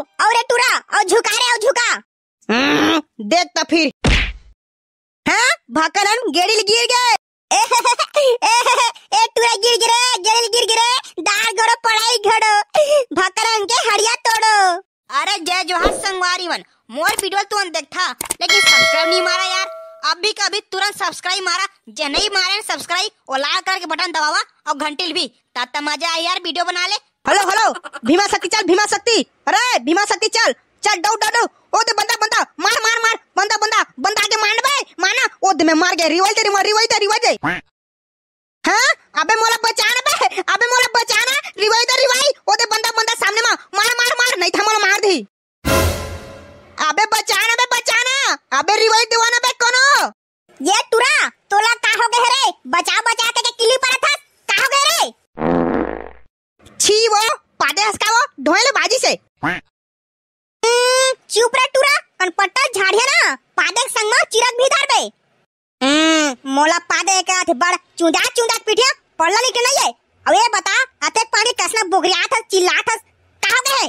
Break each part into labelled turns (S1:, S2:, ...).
S1: और एक टूरा और झुका रे और झुका हम्म, देख तो फिर हाँ भकरन गेड़िल गिर गए ए टूरा गिर गिरे गेड़ी गिर गिरे दार गड़ो पढ़ाई घड़ो भकरन के हड़िया तोड़ो अरे जय जोहार संगवारी मन मोर वीडियो तुरंत देखता लेकिन सब्सक्राइब नहीं मारा यार अभी भी कभी तुरंत सब्सक्राइब मारा जे नहीं मारे सब्सक्राइब और लाल कलर के बटन दबावा और घंटी भी ताता मजा आए यार वीडियो बना ले हेलो हेलो भीमा शक्ति चल भीमा शक्ति अरे भीमा शक्ति चल चल डाउ डाउ ओ दे बंदा बंदा मार मार मार बंदा बंदा बंदा के मार बे माना ओ दे मैं मार गया रिवाइव दे रिवाइव दे रिवाइव दे हां अबे मोला बचा बचाना चुपरा टुरा अन पट्टा झाड़िया ना पादक संग में चिरक भी धर बे हम्म मोला पादे के हाथ बड़ चुंदा चुंदा पिटिया पड़ला नहीं के नहीं है अब ये बता आते पानी कसना बुगरिया था चिल्लात था कहाँ गए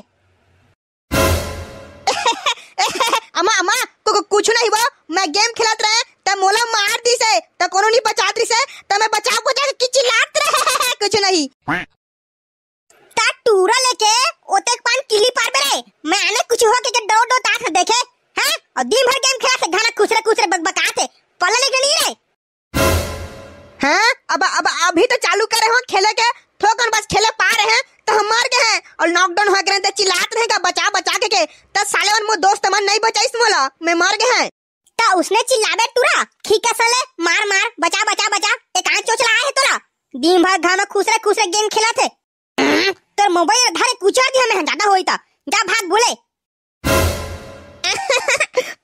S1: अम्मा अम्मा को को कुछ नहीं हुआ मैं गेम खिलात रहे तब मोला मार दी से तब कोनो नहीं बचा दी से तब मैं बचाव बचा के चिल्लात रहे कुछ नहीं और दिन भर गेम खेला से घना कुछ रे कुछ रे बकबकाते पल्ला लेके नहीं रे हां अब अब अभी तो चालू करे हो खेले के थोकन बस खेले पा रहे हैं तो हम मर गए हैं और लॉकडाउन हो गए तो चिल्लात रहे का बचा बचा के के तो साले और मो दोस्त मन नहीं बचा इस मोला मैं मर गए हैं तो उसने चिल्लाबे ठीक है साले मार मार बचा बचा बचा एक आंख चोच लाया है तोला दिन भर घाना खुसरे खुसरे गेम खेला थे तो मोबाइल धारे कुछ दिया मैं ज्यादा होई था तो। जा भाग बोले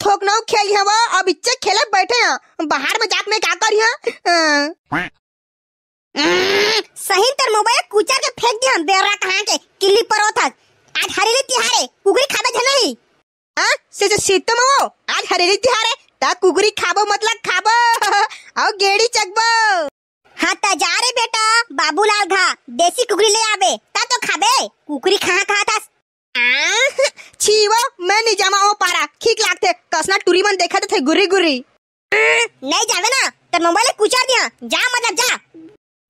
S1: थोकना खेल है वो अब इच्छे खेले बैठे हैं बाहर में जात अं। अं, में क्या कर सही तर मोबाइल कुचर के फेंक दिया बेरा कहां के किल्ली परो था आज हरेली तिहार है कुगरी खाबे झ ही हां अं, से से सीत मो आज हरेली तिहार है ता कुगरी खाबो मतलब खाबो आओ गेड़ी चकबो हां ता जा रे बेटा बाबूलाल घा देसी कुगरी ले आबे ता तो खाबे कुगरी कहां कहा था छीवो मैं नहीं जावा ओ पारा ठीक लागते कसना टूरी मन देखा तो थे गुरी गुरी नहीं जावे ना तर मोबाइल कुचर दिया जा मतलब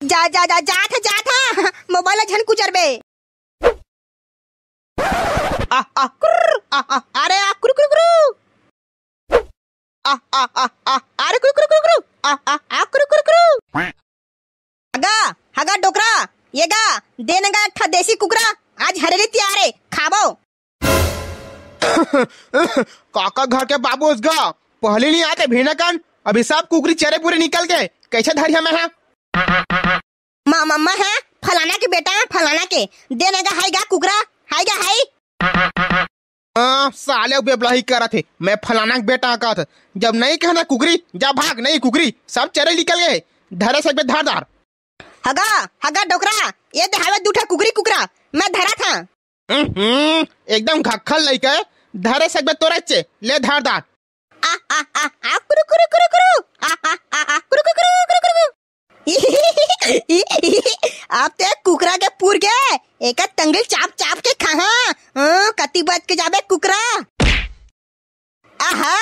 S1: जा जा जा जा जा था जा था मोबाइल झन कुचर बे
S2: आ आ कुर आ अरे आ कुर कुर कुर आ आ आ आ अरे कुर कुर कुर आ आ घर के बाबू उसका पहले नहीं आते भेना कान अभी सब कुकरी चेहरे पूरे निकल गए कैसे धरिया में है मम्मा है फलाना के बेटा है फलाना के देने का हाईगा
S1: कुकरा गा हाई
S2: आ, साले बेबलाही कर रहे थे मैं फलाना का बेटा का था जब नहीं कहना कुकरी जा भाग नहीं कुकरी सब चेहरे निकल गए धरे सकते धारदार हगा हगा डोकरा ये दिखावे दूठा कुकरी कुकरा मैं धरा था एकदम घक्खल नहीं कहे ধারে সাকবে তোরাচ্ছে লে ধার দাঁত
S1: आप ते तो कुकरा के पूर गए एक तंगल चाप चाप के खाहा हाँ, कति बच के जाबे कुकरा आहा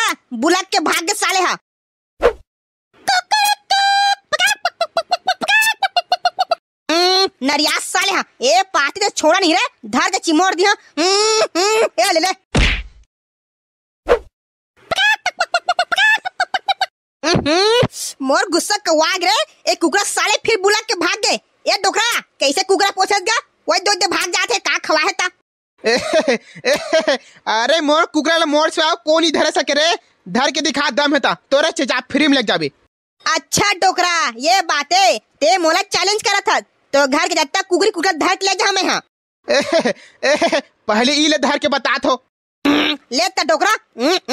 S1: बुलक के भाग के साले हा हम्म, नरियास साले हा ए पाती तो छोड़ा नहीं रे धर के चिमोर दिया हाँ। हम्म, हम्म, ए ले ले हम्म। मोर गुस्सा कवाग रे एक कुकरा साले फिर बुला के भाग गए ये डोकरा कैसे कुकरा पोछत गा वही दो दे भाग जाते का खवा
S2: है ता अरे मोर कुकरा ला मोर से कौन ही धरे सके रे धर के दिखा दम है ता तोरे चेचा फ्री में लग जाबे अच्छा डोकरा ये बातें ते मोला चैलेंज करा था तो घर के जत्ता कुकरी कुकरा धर के ले जा मैं हां पहले ई ले धर के बता थो ले ता डोकरा हम्म।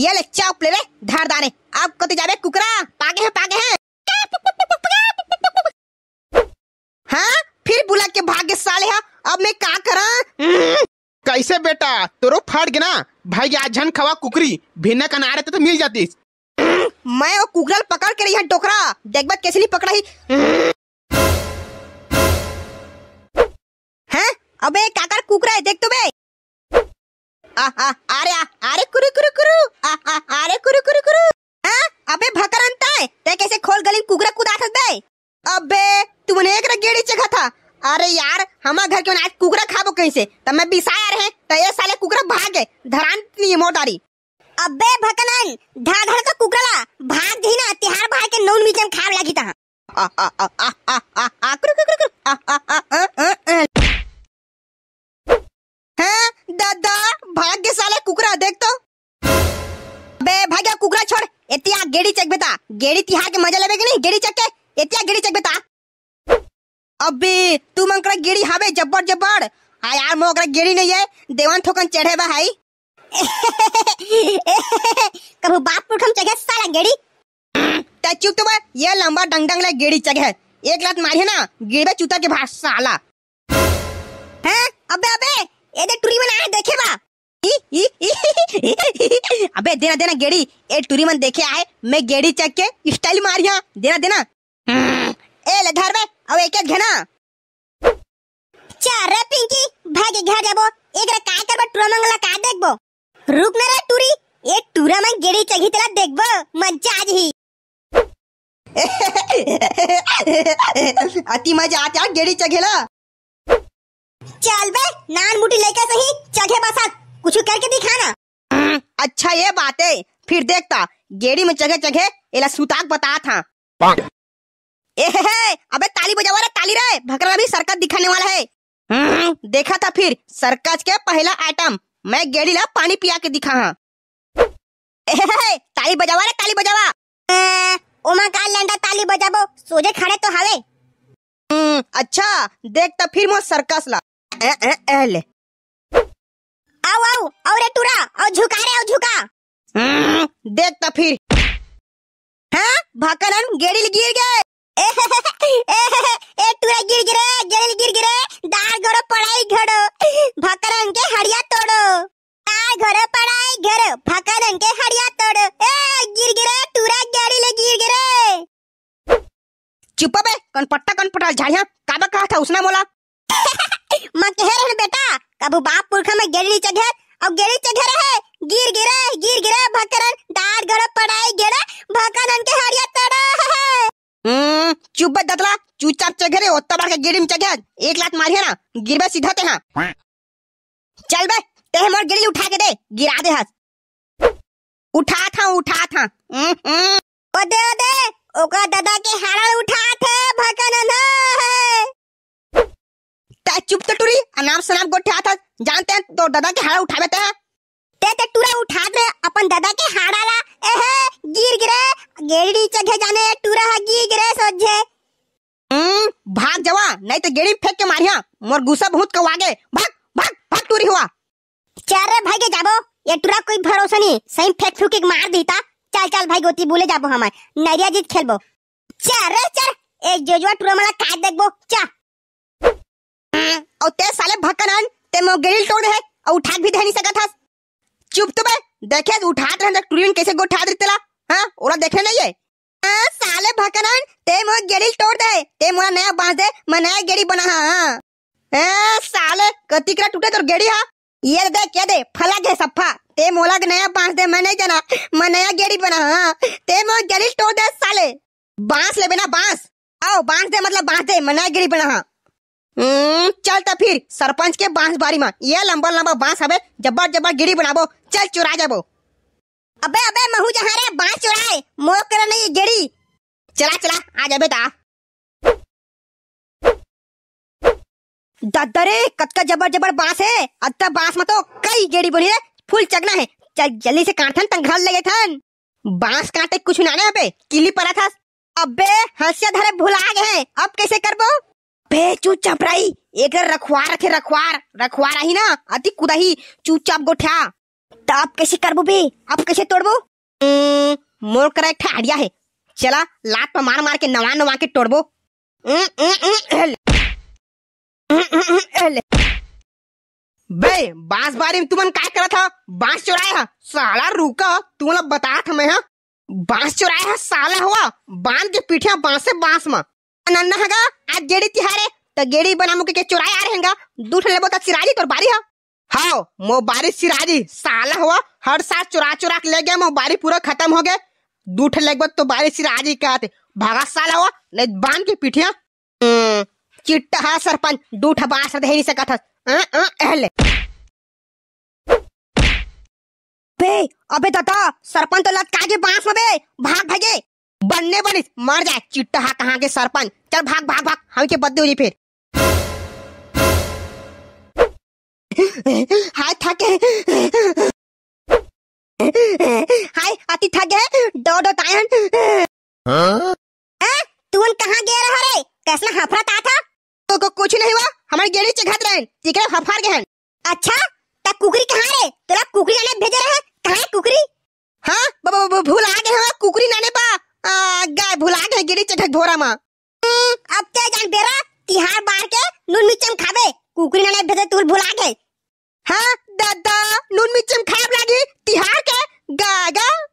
S1: ये ले चौक लेवे धारदारे आप कते जाबे कुकरा पागे है पागे है हाँ फिर
S2: बुला के भागे साले हा अब मैं का करा कैसे बेटा तोरो फट गया ना भाई आज झन खवा कुकरी भिन्न कना रहे तो, मिल जाती मैं वो कुकरल पकड़ के रही है डोकरा देखबा कैसे नहीं पकड़ा ही
S1: हैं अबे काकर कुकरा है देख तो बे अरे अरे कुरु कुरु कुरु अरे कुरु कुरु कुरु अबे भकर अंताए ते कैसे खोल गली कुकरा था दे अबे तूने एक गेड़ी चखा था अरे यार हमारे घर के आज कुकरा खाबो से तब मैं बिसाया रहे तो ये साले कुकरा भाग गए धरान है मोटारी अबे भकनन धाधड़ का कुकरा भाग गई ना तिहार भाग के नौन मिचन खाव लगी था कुकरा देख तो बे भाई कुकरा छोड़ एतिया गेड़ी चेक बेटा गेड़ी तिहा के मजा लेबे कि नहीं गेड़ी चेक के एतिया गेड़ी चेक बेटा अबे तू मनकरा गेड़ी हावे जब्बर जब्बर आ यार मो गेड़ी नहीं है देवान थोकन चढ़े बा भाई कबू बाप पुरखम चगे साला गेड़ी त चुप तो ये लंबा डंग डंग ले गेड़ी चगे एक लात मारी ना गिरबे चूता के भाग साला हैं अबे अबे ये टूरी बना देखे बा अबे देना देना गेड़ी ए टूरी मन देखे आए मैं गेड़ी चक के स्टाइल मार यहाँ देना देना ए लधर में अब एक एक घना चार रे पिंकी भाग घर जाबो एक रे काय करबो टूरा का देखबो रुक ना रे टूरी ए टूरा मन गेड़ी चगी तेला देखबो मजा आज ही अति मजा आता गेड़ी चघेला चल बे नान मुटी लेके सही चघे बसत कुछ करके दिखाना हम्म, अच्छा ये बात है फिर देखता गेड़ी में चगे चगे एला सुताक बता था हाँ। ए हे हे, अबे ताली बजा रहा ताली रे भकरा भी सरकत दिखाने वाला है हम्म। देखा था फिर सरकस के पहला आइटम मैं गेड़ी ला पानी पिया के दिखा हाँ ताली बजावा रे ताली बजावा ए, ओमा का लंडा ताली बजाबो सोजे खड़े तो हवे हम्म, अच्छा देख तो फिर मो सर्कस ला ए, ए, ए, ले आओ आओ आओ रे टूरा आओ झुका रे आओ झुका हम्म, देख देखता तो फिर हाँ भाकरन गेड़िल गिर गए ए, ए, ए टूरा गिर गिरे गेड़ी गिर गिरे दार गरो पढ़ाई घड़ो भाकरन के हड़िया तोड़ो दार गरो पढ़ाई घर भाकरन के हड़िया तोड़ो ए गिर गिरे टूरा गेड़िल गिर गिरे चुप बे कौन पट्टा कौन पटाल झाड़िया काबा कहा था उसने बोला कबू बाप पुरखा में गेली चघेर अब गेली चघेर है गिर गिरे गिर गिरे भकरन दार गड़ पड़ाई गिरे भकरन के हरिया तड़ा हम्म चुप बैठ दतला चुपचाप चघेरे ओत्ता बार के गिरिम चघेर एक लात मारिए ना गिरबे सीधा ते चल बे ते मोर गिरली उठा के दे गिरा दे हस उठा था उठा था हम्म, हम्म। ओ दे ओ दे ओकरा दादा के हाड़ उठा थे भकरन है चाहे चुप तो टूरी नाम सनाम गोठे हाथ जानते हैं तो दादा के हाड़ा उठावे हैं ते ते टूरा उठा दे अपन दादा के हाड़ा ला एहे गिर गिरे गेड़ी चघे जाने टूरा हा गिर गिरे सोझे हम हम्म, भाग जावा नहीं तो गेड़ी फेंक के मारिया मोर गुस्सा बहुत कवा गे भाग भाग भाग टूरी हुआ चल रे भाई के जाबो ये टूरा कोई भरोसा नहीं सही फेंक फूक के मार देता चल चल भाई गोती बोले जाबो हमार नरिया जीत खेलबो चल रे चल ए जोजुआ टूरा मला काट देखबो चल और ते साले भक्कनान ते मो गिरिल तोड़ है और उठा भी दे नहीं सकत हस चुप तो बे देखे उठा उठात रहन टूरिन कैसे गो उठा तला हां ओरा देखे नहीं है आ, साले भक्कनान ते मो गिरिल तोड़ दे ते मो नया बांध दे मैं नया गेड़ी बना हां हां ए साले कतिकरा टूटे तोर गेड़ी हा ये दे के दे फला के सफा ते मोला के नया बांस दे मैं नहीं जाना मैं नया गेड़ी बना हां ते मो गिरिल तोड़ दे साले बांस ले बिना बांस आओ बांस दे मतलब बांस दे मैं नया गेड़ी बना हां हम्म, चल तो फिर सरपंच के बांस बारी में ये लंबा लंबा बांस हवे जब्बर जब्बर गिरी बनाबो चल चुरा जाबो अबे अबे महू जहां रे बांस चुराए मोह कर नहीं गिरी चला चला आ जाबे ता दादा रे कतका जबर जबर बांस है अत्ता बांस में तो कई गेड़ी बनी है फूल चगना है चल जल्दी से काटन तन घर लगे थन बांस काटे कुछ ना अबे किली पड़ा था अबे हंसिया धरे भुला गए अब कैसे करबो बे चू चपराई एक रखवा रखे रखवार रखवा रही ना अति कुदाही चुपचाप गोठा तो आप कैसे करबो बे आप कैसे तोड़बो मोर करा एक आइडिया है चला लात पर मार मार के नवा नवा के तोड़बो
S2: बे बांस बारे में तुमन का करा था बांस चुराया साला रुका तुमला बता था मैं हा बांस चुराया साला हुआ
S1: बांध के पीठिया बांस से बांस मा अनन्ना हगा आज गेड़ी तिहारे त गेड़ी बनामु के, के चुराए आ रहेगा दूठ लेबो त सिराजी तोर बारी हा हाओ मो बारी सिराजी साला हुआ हर साल चुरा चुरा के ले गया मो बारी पूरा खत्म हो गए दूठ लेबो तो बारी सिराजी कहते भागा साला हुआ नहीं बांध के पीठिया हम्म, चिट्टा हा सरपंच दूठ बास रहे नहीं सकत हस अ अहले बे अबे दादा सरपंच तो लटका के बांस में बे भाग भगे बनने बनी मर जाए चिट्टा हा कहाँ के सरपंच चल भाग भाग भाग हम के बदले हो फिर हाय थके हाय अति थके डो डो टायन हां तू कहां गया रहा रे कैसला हफरा आ था तो को कुछ नहीं हुआ हमारी गेड़ी चिघत रहे तिकरे हफार गए अच्छा नीचे ढक भोरा माँ हम्म, अब ते जान बेरा तिहार बार के नून मिर्चम खाबे कुकरी ने भेजे तू भुला गए हाँ दादा नून मिर्चम खाब लागी तिहार के गागा